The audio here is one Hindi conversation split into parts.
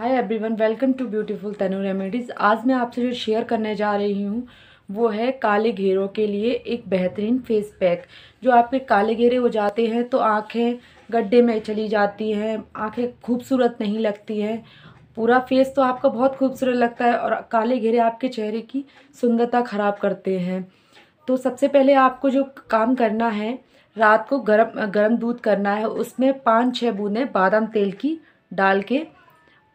hi everyone welcome to beautiful Tanu remedies आज मैं आपसे जो शेयर करने जा रही हूँ वो है काले घेरों के लिए एक बेहतरीन फेस पैक जो आपके काले घेरे हो जाते हैं तो आँखें गड्ढे में चली जाती हैं आँखें खूबसूरत नहीं लगती हैं पूरा फेस तो आपका बहुत खूबसूरत लगता है और काले घेरे आपके चेहरे की सुंदरता ख़राब करते हैं तो सबसे पहले आपको जो काम करना है रात को गर्म गर्म दूध करना है उसमें पाँच छः बूंदें बादाम तेल की डाल के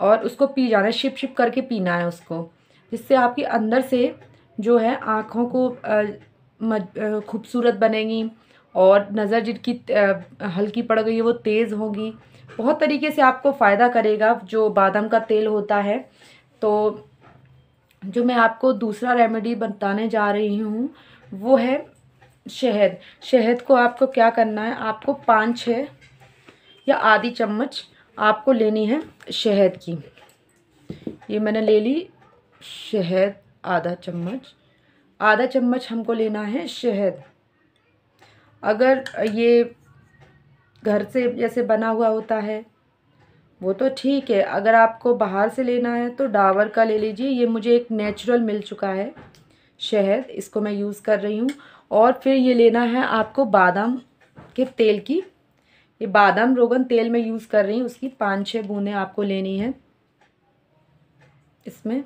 और उसको पी जाना है शिप शिप करके पीना है उसको जिससे आपके अंदर से जो है आँखों को खूबसूरत बनेगी और नज़र जिनकी हल्की पड़ गई है वो तेज़ होगी बहुत तरीके से आपको फ़ायदा करेगा जो बादाम का तेल होता है तो जो मैं आपको दूसरा रेमेडी बताने जा रही हूँ वो है शहद शहद को आपको क्या करना है आपको पाँच छः या आधी चम्मच आपको लेनी है शहद की ये मैंने ले ली शहद आधा चम्मच आधा चम्मच हमको लेना है शहद अगर ये घर से जैसे बना हुआ होता है वो तो ठीक है अगर आपको बाहर से लेना है तो डावर का ले लीजिए ये मुझे एक नेचुरल मिल चुका है शहद इसको मैं यूज़ कर रही हूँ और फिर ये लेना है आपको बादाम के तेल की ये बादाम रोगन तेल में यूज़ कर रही हूँ उसकी पाँच छः बूंदें आपको लेनी है इसमें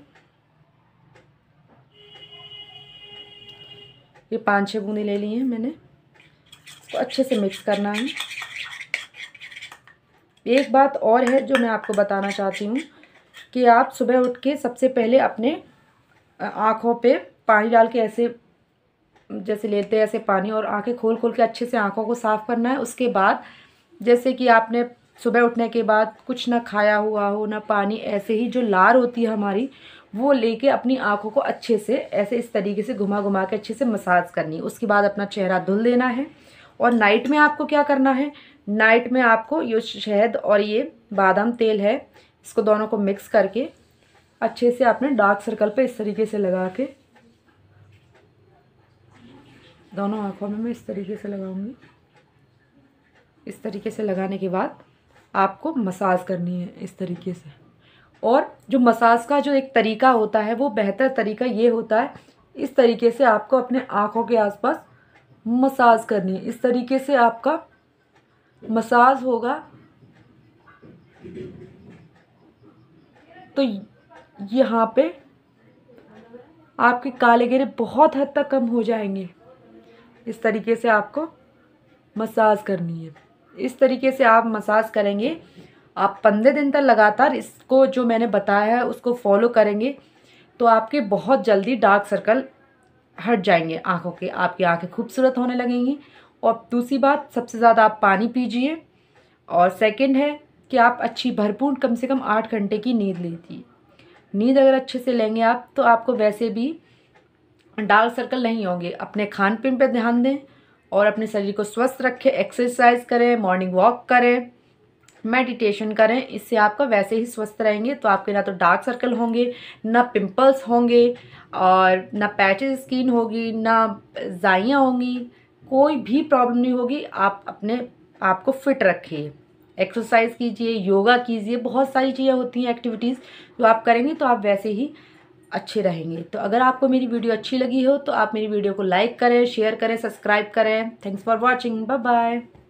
ये पाँच छः बूंदें ले ली हैं मैंने तो अच्छे से मिक्स करना है एक बात और है जो मैं आपको बताना चाहती हूँ कि आप सुबह उठ के सबसे पहले अपने आँखों पे पानी डाल के ऐसे जैसे लेते हैं ऐसे पानी और आंखें खोल खोल के अच्छे से आंखों को साफ़ करना है उसके बाद जैसे कि आपने सुबह उठने के बाद कुछ ना खाया हुआ हो ना पानी ऐसे ही जो लार होती है हमारी वो लेके अपनी आँखों को अच्छे से ऐसे इस तरीके से घुमा घुमा के अच्छे से मसाज करनी उसके बाद अपना चेहरा धुल देना है और नाइट में आपको क्या करना है नाइट में आपको ये शहद और ये बादाम तेल है इसको दोनों को मिक्स करके अच्छे से आपने डार्क सर्कल पर इस तरीके से लगा के दोनों आँखों में मैं इस तरीके से लगाऊंगी इस तरीके से लगाने के बाद आपको मसाज करनी है इस तरीके से और जो मसाज का जो एक तरीका होता है वो बेहतर तरीका ये होता है इस तरीके से आपको अपने आँखों के आसपास मसाज करनी है इस तरीके से आपका मसाज होगा तो यहाँ पे आपके काले गिरे बहुत हद तक कम हो जाएंगे इस तरीके से आपको मसाज करनी है इस तरीके से आप मसाज करेंगे आप पंद्रह दिन तक लगातार इसको जो मैंने बताया है उसको फॉलो करेंगे तो आपके बहुत जल्दी डार्क सर्कल हट जाएंगे आँखों के आपकी आँखें खूबसूरत होने लगेंगी और दूसरी बात सबसे ज़्यादा आप पानी पीजिए और सेकंड है कि आप अच्छी भरपूर कम से कम आठ घंटे की नींद लेती नींद अगर अच्छे से लेंगे आप तो आपको वैसे भी डार्क सर्कल नहीं होंगे अपने खान पीन पर ध्यान दें और अपने शरीर को स्वस्थ रखें एक्सरसाइज करें मॉर्निंग वॉक करें मेडिटेशन करें इससे आपका वैसे ही स्वस्थ रहेंगे तो आपके ना तो डार्क सर्कल होंगे ना पिंपल्स होंगे और ना पैचेस स्किन होगी ना जाइयाँ होंगी कोई भी प्रॉब्लम नहीं होगी आप अपने आप को फिट रखिए एक्सरसाइज कीजिए योगा कीजिए बहुत सारी चीज़ें होती हैं एक्टिविटीज़ जो आप करेंगे तो आप वैसे ही अच्छे रहेंगे तो अगर आपको मेरी वीडियो अच्छी लगी हो तो आप मेरी वीडियो को लाइक करें शेयर करें सब्सक्राइब करें thanks for watching bye bye